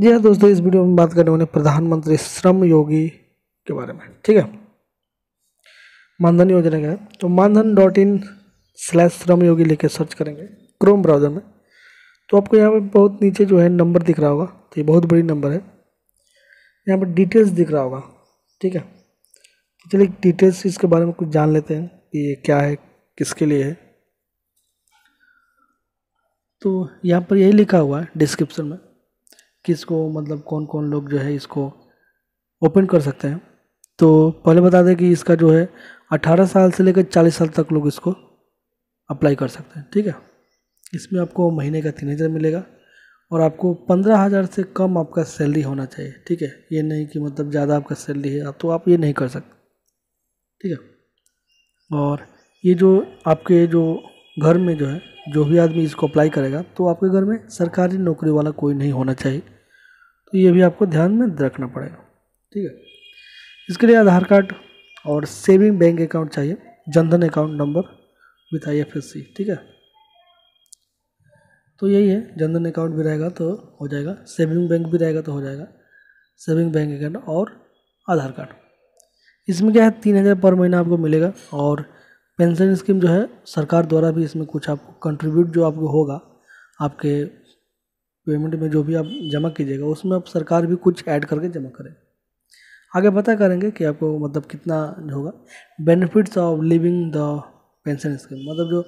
जी हाँ दोस्तों इस वीडियो में बात करने वाले प्रधानमंत्री श्रम योगी के बारे में ठीक है मानधन योजना का है तो मानधन डॉट इन स्लैश श्रम योगी लेकर सर्च करेंगे क्रोम ब्राउज़र में तो आपको यहाँ पे बहुत नीचे जो है नंबर दिख रहा होगा तो ये बहुत बड़ी नंबर है यहाँ पर डिटेल्स दिख रहा होगा ठीक है तो चलिए डिटेल्स इसके बारे में कुछ जान लेते हैं कि ये क्या है किसके लिए है तो यहाँ पर यही लिखा हुआ है डिस्क्रिप्शन में किसको मतलब कौन कौन लोग जो है इसको ओपन कर सकते हैं तो पहले बता दें कि इसका जो है 18 साल से लेकर 40 साल तक लोग इसको अप्लाई कर सकते हैं ठीक है इसमें आपको महीने का तीन हज़ार मिलेगा और आपको पंद्रह हज़ार से कम आपका सैलरी होना चाहिए ठीक है ये नहीं कि मतलब ज़्यादा आपका सैलरी है तो आप ये नहीं कर सकते ठीक है और ये जो आपके जो घर में जो है जो भी आदमी इसको अप्लाई करेगा तो आपके घर में सरकारी नौकरी वाला कोई नहीं होना चाहिए तो ये भी आपको ध्यान में रखना पड़ेगा ठीक है इसके लिए आधार कार्ड और सेविंग बैंक अकाउंट चाहिए Jan Dhan account number with I F S C ठीक है तो यही है जनधन अकाउंट भी रहेगा तो हो जाएगा सेविंग बैंक भी रहेगा तो हो जाएगा सेविंग बैंक अकाउंट और आधार कार्ड इसमें क्या है तीन हज़ार पर महीना आपको मिलेगा और पेंशन स्कीम जो है सरकार द्वारा भी इसमें कुछ आपको कंट्रीब्यूट जो आपको होगा आपके पेमेंट में जो भी आप जमा कीजिएगा उसमें आप सरकार भी कुछ ऐड करके जमा करें आगे पता करेंगे कि आपको मतलब कितना होगा benefits of living the pension scheme मतलब जो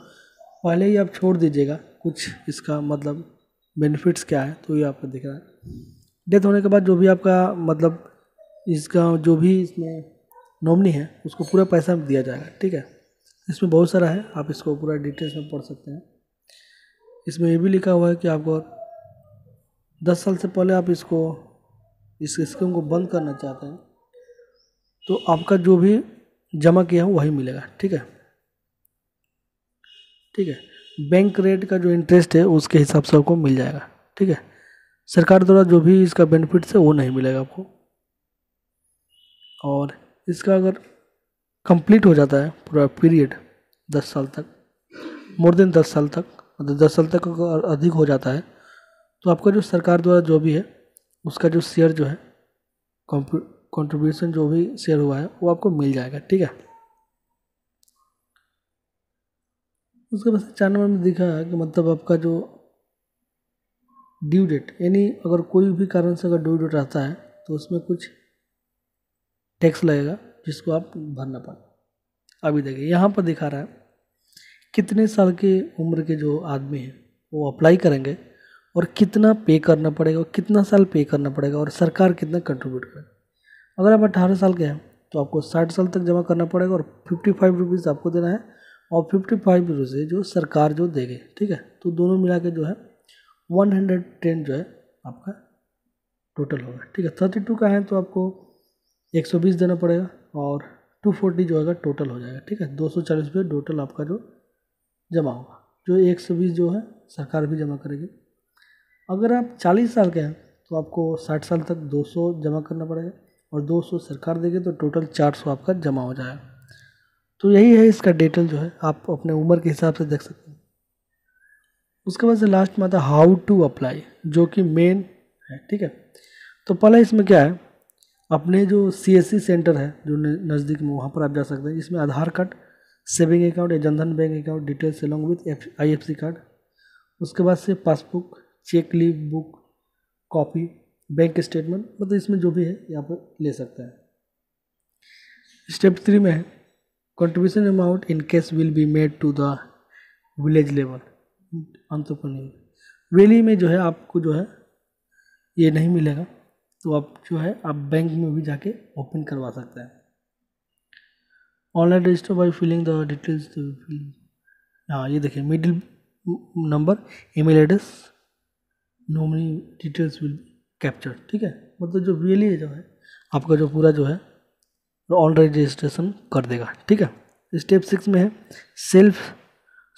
पहले ही आप छोड़ दीजिएगा कुछ इसका मतलब बेनिफिट्स क्या है तो ये आपको दिख रहा है डेथ होने के बाद जो भी आपका मतलब इसका जो भी इसमें नॉमनी है उसको पूरा पैसा दिया जाएगा ठीक है इसमें बहुत सारा है आप इसको पूरा डिटेल्स में पढ़ सकते हैं इसमें ये भी लिखा हुआ है कि आपको दस साल से पहले आप इसको इस स्कीम को बंद करना चाहते हैं तो आपका जो भी जमा किया है वही मिलेगा ठीक है ठीक है बैंक रेट का जो इंटरेस्ट है उसके हिसाब से आपको मिल जाएगा ठीक है सरकार द्वारा जो भी इसका बेनिफिट्स है वो नहीं मिलेगा आपको और इसका अगर कंप्लीट हो जाता है पूरा पीरियड दस साल तक मोर देन दस साल तक मतलब दस साल तक अगर अधिक हो जाता है तो आपका जो सरकार द्वारा जो भी है उसका जो शेयर जो है कंट्रीब्यूशन जो भी शेयर हुआ है वो आपको मिल जाएगा ठीक है उसके बाद चार नंबर में दिखा है कि मतलब आपका जो ड्यू डेट यानी अगर कोई भी कारण से अगर ड्यू डेट रहता है तो उसमें कुछ टैक्स लगेगा जिसको आप भरना पाए अभी देखिए यहाँ पर दिखा रहा है कितने साल के उम्र के जो आदमी हैं वो अप्लाई करेंगे और कितना पे करना पड़ेगा और कितना साल पे करना पड़ेगा और सरकार कितना कंट्रीब्यूट करेगा अगर आप अठारह साल के हैं तो आपको साठ साल तक जमा करना पड़ेगा और फिफ्टी फाइव रुपीज़ आपको देना है और फिफ्टी फाइव रुपीज़ जो सरकार जो देगी ठीक है तो दोनों मिला के जो है वन हंड्रेड टेन जो है आपका टोटल होगा ठीक है थर्टी टू का है तो आपको एक सौ बीस देना पड़ेगा और टू फोर्टी जो होगा टोटल हो जाएगा ठीक है दो सौ चालीस रुपये टोटल आपका जो जमा होगा जो एक सौ बीस जो है सरकार भी जमा करेगी अगर आप चालीस साल के हैं तो आपको साठ साल तक दो सौ जमा करना पड़ेगा और दो सौ सरकार देगी तो टोटल चार सौ आपका जमा हो जाएगा तो यही है इसका डिटेल जो है आप अपने उम्र के हिसाब से देख सकते हैं उसके बाद से लास्ट में आता है हाउ टू अप्लाई जो कि मेन है ठीक है तो पहले इसमें क्या है अपने जो सी सेंटर है जो नज़दीक में वहाँ पर आप जा सकते हैं इसमें आधार कार्ड सेविंग अकाउंट या Jan Dhan bank account details along with I F C card उसके बाद से passbook cheque leave book copy bank statement मतलब इसमें जो भी है यहाँ पर ले सकते हैं स्टेप थ्री में है contribution amount in case will be made to the village level अंतोपनियोग वैली में जो है आपको जो है ये नहीं मिलेगा तो आप जो है आप बैंक में भी जाके ओपन करवा सकते हैं online register by filling the details हाँ ये देखिए middle number email address nominee details will capture ठीक है मतलब जो वी जो है आपका जो पूरा जो है ऑनलाइन रजिस्ट्रेशन कर देगा ठीक है स्टेप सिक्स में है self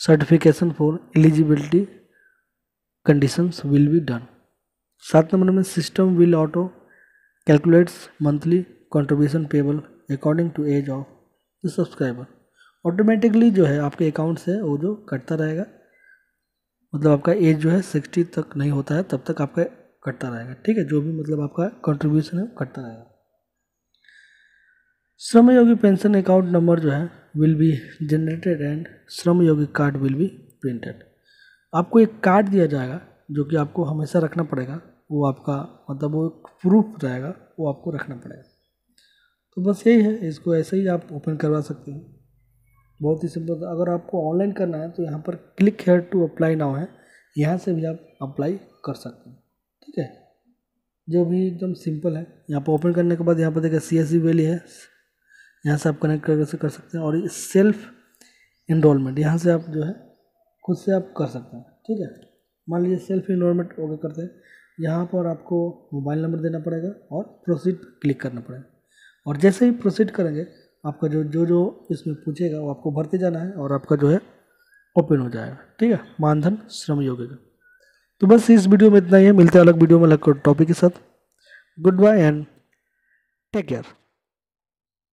certification for eligibility conditions will be done सात नंबर में system will auto calculates monthly contribution payable according to age of the subscriber automatically जो है आपके अकाउंट से वो जो कटता रहेगा मतलब आपका एज जो है सिक्सटी तक नहीं होता है तब तक आपका कटता रहेगा ठीक है जो भी मतलब आपका कंट्रीब्यूशन है कटता रहेगा श्रम योगी पेंशन अकाउंट नंबर जो है will be generated and Shram Yogi card will be printed आपको एक कार्ड दिया जाएगा जो कि आपको हमेशा रखना पड़ेगा वो आपका मतलब वो प्रूफ जाएगा वो आपको रखना पड़ेगा तो बस यही है इसको ऐसे ही आप ओपन करवा सकते हैं बहुत ही सिंपल अगर आपको ऑनलाइन करना है तो यहाँ पर click here to apply now है यहाँ से भी आप अप्लाई कर सकते हैं ठीक है जो भी एकदम सिंपल है यहाँ पर ओपन करने के बाद यहाँ पर देखिए सी एस वैली है यहाँ से आप कनेक्ट कर कर सकते हैं और सेल्फ इनरोलमेंट यहाँ से आप जो है खुद से आप कर सकते हैं ठीक है मान लीजिए सेल्फ इनरोलमेंट ओके करते हैं यहाँ पर आपको मोबाइल नंबर देना पड़ेगा और प्रोसीड क्लिक करना पड़ेगा और जैसे ही प्रोसीड करेंगे आपका जो जो जो इसमें पूछेगा वो आपको भरते जाना है और आपका जो है ओपन हो जाएगा ठीक है मानधन श्रम योगी का तो बस इस वीडियो में इतना ही है मिलते हैं अलग वीडियो में अलग टॉपिक के साथ good bye and take care